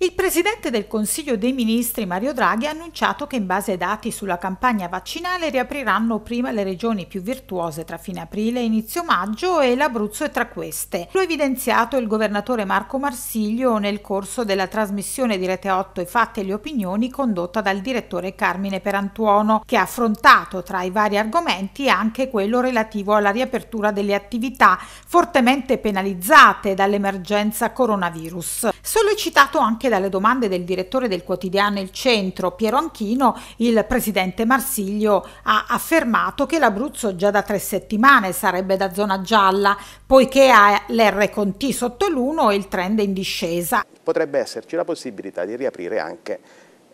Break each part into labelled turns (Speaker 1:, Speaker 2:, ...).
Speaker 1: Il Presidente del Consiglio dei Ministri Mario Draghi ha annunciato che in base ai dati sulla campagna vaccinale riapriranno prima le regioni più virtuose tra fine aprile e inizio maggio e l'Abruzzo è tra queste. Lo ha evidenziato il governatore Marco Marsiglio nel corso della trasmissione di Rete 8 I fatti e le opinioni condotta dal direttore Carmine Perantuono, che ha affrontato tra i vari argomenti anche quello relativo alla riapertura delle attività fortemente penalizzate dall'emergenza coronavirus. Sollecitato anche dalle domande del direttore del quotidiano Il Centro, Piero Anchino, il presidente Marsiglio ha affermato che l'Abruzzo già da tre settimane sarebbe da zona gialla, poiché ha l'R con T sotto l'1 e il trend è in discesa.
Speaker 2: Potrebbe esserci la possibilità di riaprire anche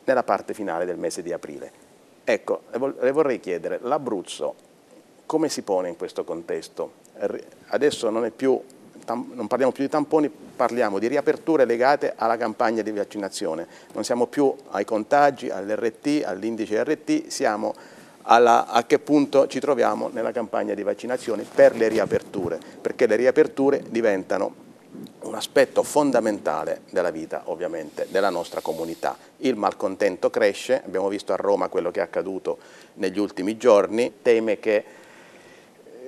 Speaker 2: nella parte finale del mese di aprile. Ecco, le vorrei chiedere, l'Abruzzo come si pone in questo contesto? Adesso non è più non parliamo più di tamponi, parliamo di riaperture legate alla campagna di vaccinazione. Non siamo più ai contagi, all'RT, all'indice RT, siamo alla, a che punto ci troviamo nella campagna di vaccinazione per le riaperture, perché le riaperture diventano un aspetto fondamentale della vita ovviamente della nostra comunità. Il malcontento cresce, abbiamo visto a Roma quello che è accaduto negli ultimi giorni, teme che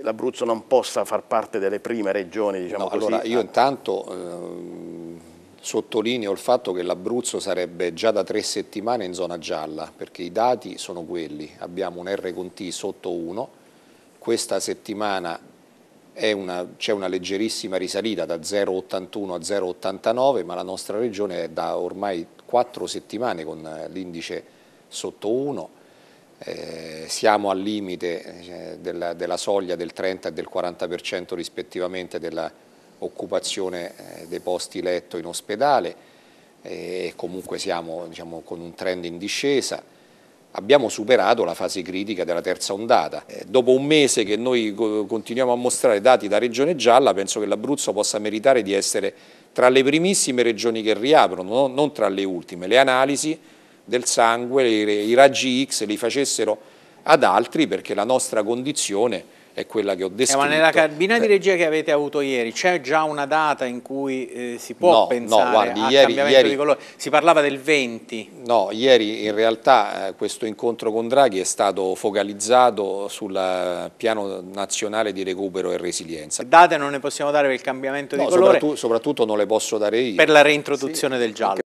Speaker 2: l'Abruzzo non possa far parte delle prime regioni, diciamo no, Allora, io intanto eh,
Speaker 3: sottolineo il fatto che l'Abruzzo sarebbe già da tre settimane in zona gialla, perché i dati sono quelli, abbiamo un R con T sotto 1, questa settimana c'è una, una leggerissima risalita da 0,81 a 0,89, ma la nostra regione è da ormai quattro settimane con eh, l'indice sotto 1, eh, siamo al limite eh, della, della, soglia del 30 e del 40% rispettivamente dell'occupazione eh, dei posti letto in ospedale e comunque siamo diciamo, con un trend in discesa. Abbiamo superato la fase critica della terza ondata. Dopo un mese che noi continuiamo a mostrare dati da regione gialla, penso che l'Abruzzo possa meritare di essere tra le primissime regioni che riaprono, non tra le ultime. Le analisi del sangue, i raggi X li facessero ad altri perché la nostra condizione è quella che ho descritto. Eh, ma nella
Speaker 2: cabina di eh. regia che avete avuto ieri c'è già una data in cui eh, si può no, pensare no, guardi, a ieri, cambiamento ieri, di
Speaker 3: colore? Si parlava del 20. No, ieri in realtà eh, questo incontro con Draghi è stato focalizzato sul eh, piano nazionale di recupero e resilienza.
Speaker 2: Date non ne possiamo dare per il cambiamento no, di colore? Soprattutto,
Speaker 3: soprattutto non le posso dare io. Per la reintroduzione sì, del giallo.